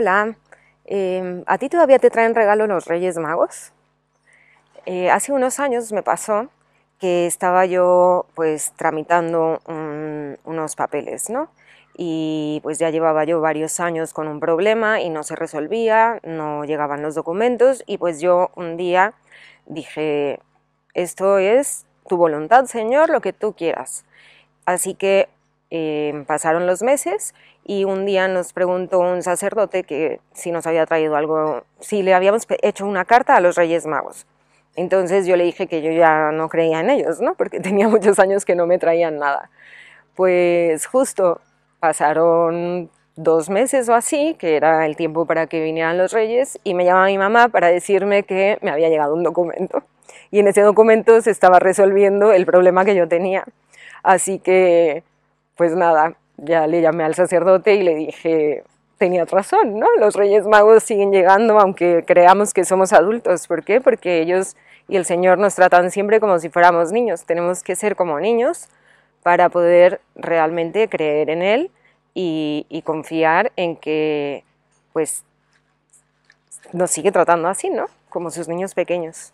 Hola, em, ¿a ti todavía te traen regalo los Reyes Magos? Eh, hace unos años me pasó que estaba yo pues tramitando unos papeles, ¿no? Y pues ya llevaba yo varios años con un problema y no se resolvía, no llegaban los documentos y pues yo un día dije, esto es tu voluntad, Señor, lo que tú quieras. Así que Em, pasaron los meses y un día nos preguntó un sacerdote que si nos había traído algo, si le habíamos hecho una carta a los Reyes Magos. Entonces yo le dije que yo ya no creía en ellos, ¿no? Porque tenía muchos años que no me traían nada. Pues justo pasaron dos meses o así, que era el tiempo para que vinieran los reyes, y me llamaba mi mamá para decirme que me había llegado un documento. Y en ese documento se estaba resolviendo el problema que yo tenía. Así que pues nada, ya le llamé al sacerdote y le dije, tenía razón, ¿no? Los Reyes Magos siguen llegando aunque creamos que somos adultos. ¿Por qué? Porque ellos y el Señor nos tratan siempre como si fuéramos niños. Tenemos que ser como niños para poder realmente creer en Él y, y confiar en que, pues, nos sigue tratando así, ¿no? Como sus niños pequeños.